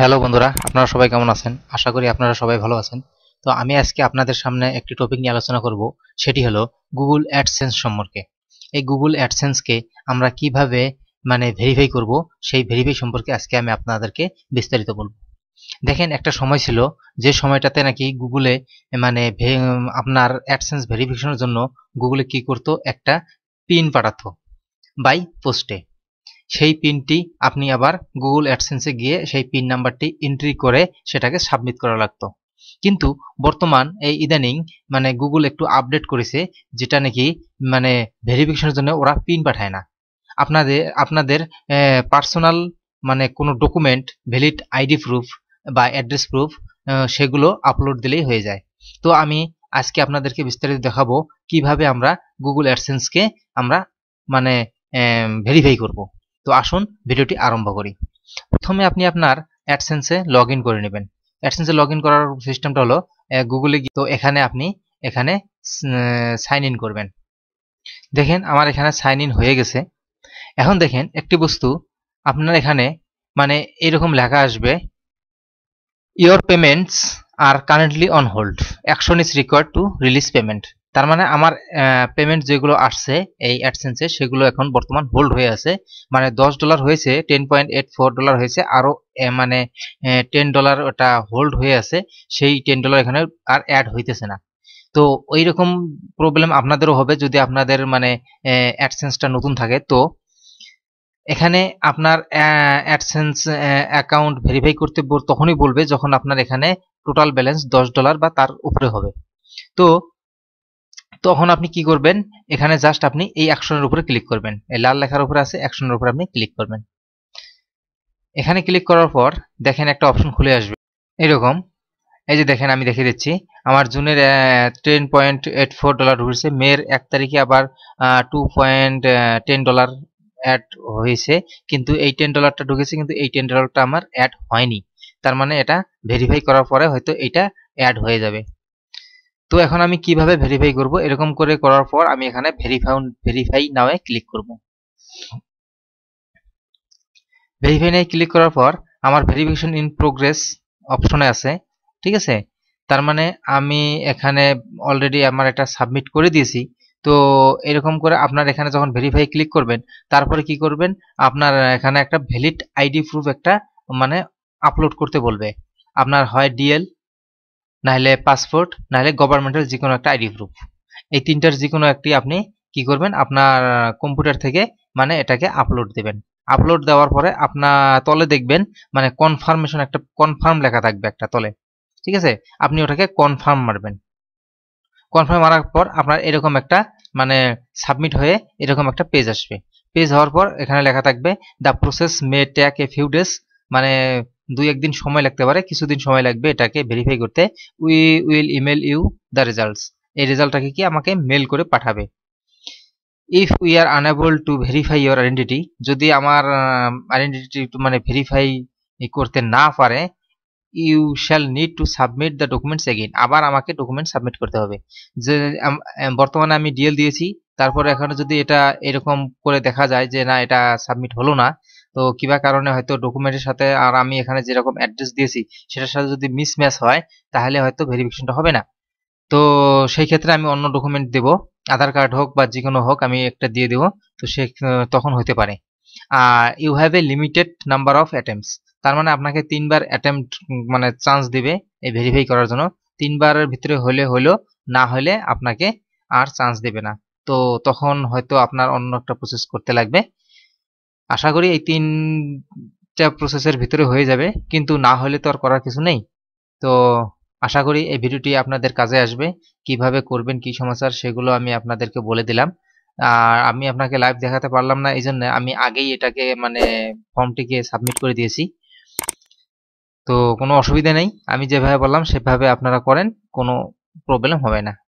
hello বন্ধুরা আপনারা সবাই কেমন আছেন আশা করি আপনারা সবাই ভালো আছেন তো আমি আজকে আপনাদের সামনে একটি টপিক নিয়ে আলোচনা করব সেটি হলো গুগল অ্যাডসেন্স সম্পর্কে এই গুগল অ্যাডসেন্সকে আমরা কিভাবে মানে ভেরিফাই করব সেই ভেরিফাই সম্পর্কে আজকে আমি আপনাদেরকে বিস্তারিত বলব দেখেন একটা সময় ছিল যে সময়টাতে নাকি গুগলে মানে আপনার অ্যাডসেন্স ভেরিফিকেশনের জন্য গুগলে কি করতো একটা পিন পাঠাতো বাই পোস্টে সেই পিনটি আপনি আবার গুগল অ্যাডসেন্সে গিয়ে সেই পিন নাম্বারটি এন্ট্রি করে সেটাকে সাবমিট করা লাগতো কিন্তু বর্তমান এই ইদানিং মানে গুগল একটু আপডেট করেছে যেটা নাকি মানে ভেরিফিকেশনের জন্য ওরা পিন পাঠায় না আপনাদের আপনাদের পার্সোনাল মানে কোনো ডকুমেন্ট ভ্যালিড আইডি প্রুফ বা অ্যাড্রেস প্রুফ সেগুলো আপলোড দিলেই হয়ে যায় তো আমি আজকে আপনাদেরকে বিস্তারিত দেখাবো কিভাবে আমরা গুগল অ্যাডসেন্সকে আমরা মানে ভেরিফাই করবো তো আসুন ভিডিওটি আরম্ভ করি প্রথমে আপনি আপনার অ্যাডসেন্সে লগ ইন করে নেবেন অ্যাডসেন্সে লগ ইন করার সিস্টেমটা হলো গুগলে তো এখানে আপনি এখানে সাইন ইন করবেন দেখেন আমার এখানে সাইন ইন হয়ে গেছে এখন দেখেন একটি বস্তু আপনার এখানে মানে এরকম লেখা আসবে your payments are currently on hold action is required to release payment তার মানে আমার পেমেন্ট যেগুলো আসছে এই অ্যাডসেন্সে সেগুলো এখন বর্তমান হোল্ড হয়ে আছে মানে দশ ডলার হয়েছে ten point eight four dollar হয়েছে আরও মানে টেন ডলার ওটা হোল্ড হয়ে আছে সেই টেন ডলার এখানে আর অ্যাড হইতেছে না তো ওই রকম প্রবলেম আপনাদেরও হবে যদি আপনাদের মানে অ্যাডসেন্সটা নতুন থাকে তো এখানে আপনার অ্যাডসেন্স অ্যাকাউন্ট ভেরিফাই করতে তখনই বলবে যখন আপনার এখানে টোটাল ব্যালেন্স দশ ডলার বা তার উপরে হবে তো তখন আপনি কি করবেন এখানে জাস্ট আপনি এই অ্যাকশনের উপরে ক্লিক করবেন এই লাল লেখার উপরে আছে অ্যাকশনের উপরে আপনি ক্লিক করবেন এখানে ক্লিক করার পর দেখেন একটা অপশন খুলে আসবে এরকম এই যে দেখেন আমি দেখে দিচ্ছি আমার জুনের ten point eight four dollar ঢুকেছে মেয়ের এক তারিখে আবার two point ten dollar add হয়েছে কিন্তু এই টেন ডলারটা ঢুকেছে কিন্তু এই টেন ডলারটা আমার অ্যাড হয়নি তার মানে এটা ভেরিফাই করার পরে হয়তো এটা অ্যাড হয়ে যাবে তো এখন আমি কিভাবে ভেরিফাই করব এরকম করে করার পর আমি এখানে ভেরিফাই ভেরিফাই নাওয়ে ক্লিক করব ভেরিফাই নাও ক্লিক করার পর আমার ভেরিফিকেশন ইন প্রোগ্রেস অপশনে আছে ঠিক আছে তার মানে আমি এখানে অলরেডি আমার একটা সাবমিট করে দিয়েছি তো এরকম করে আপনার এখানে যখন ভেরিফাই ক্লিক করবেন তারপরে কি করবেন আপনার এখানে একটা ভ্যালিড আইডি প্রুফ একটা মানে আপলোড করতে বলবে আপনার হয় ডিএল নাহলে পাসপোর্ট নাহলে গভর্নমেন্টের যে কোনো একটা আইডি প্রুফ এই তিনটার যে কোনো একটি আপনি কি করবেন আপনার কম্পিউটার থেকে মানে এটাকে আপলোড দেবেন আপলোড দেওয়ার পরে আপনার তলে দেখবেন মানে কনফার্মেশন একটা কনফার্ম লেখা থাকবে একটা তলে ঠিক আছে আপনি ওটাকে কনফার্ম মারবেন কনফার্ম মারার পর আপনার এরকম একটা মানে সাবমিট হয়ে এরকম একটা পেজ আসবে পেজ হওয়ার পর এখানে লেখা থাকবে the process may take a few days মানে দুই একদিন সময় লাগতে পারে কিছুদিন সময় লাগবে এটাকে ভেরিফাই করতে we will email you the results এই রেজাল্টটাকে কি আমাকে মেল করে পাঠাবে if we are unable to verify your identity যদি আমার আইডেন্টিটি মানে ভেরিফাই করতে না পারে you shall need to submit the documents again আবার আমাকে ডকুমেন্ট সাবমিট করতে হবে যে বর্তমানে আমি ডিএল দিয়েছি তারপরে এখানে যদি এটা এরকম করে দেখা যায় যে না এটা সাবমিট হলো না তো কিবা কারণে হয়তো ডকুমেন্টের সাথে আর আমি এখানে যেরকম অ্যাড্রেস দিয়েছি সেটার সাথে যদি মিসম্যাচ হয় তাহলে হয়তো ভেরিফিকেশনটা হবে না তো সেই ক্ষেত্রে আমি অন্য ডকুমেন্ট দেব আধার কার্ড হোক বা যে কোনো হোক আমি একটা দিয়ে দেব তো সে তখন হতে পারে আর you have a limited number of attempts তার মানে আপনাকে তিনবার অ্যাটেম্পট মানে চান্স দিবে এই ভেরিফাই করার জন্য তিনবারের ভিতরে হলে হলো না হলে আপনাকে আর চান্স দেবে না তো তখন হয়তো আপনার অন্য একটা প্রসেস করতে লাগবে আশা করি এই তিনটা প্রসেসের ভিতরে হয়ে যাবে কিন্তু না হলে তো আর করার কিছু নেই তো আশা করি এই ভিডিওটি আপনাদের কাজে আসবে কিভাবে করবেন কি সমাচার সেগুলো আমি আপনাদেরকে বলে দিলাম আর আমি আপনাকে লাইভ দেখাতে পারলাম না এই জন্য আমি আগেই এটাকে মানে ফর্মটিকে সাবমিট করে দিয়েছি তো কোনো অসুবিধা নেই আমি যেভাবে বললাম সেভাবে আপনারা করেন কোনো প্রবলেম হবে না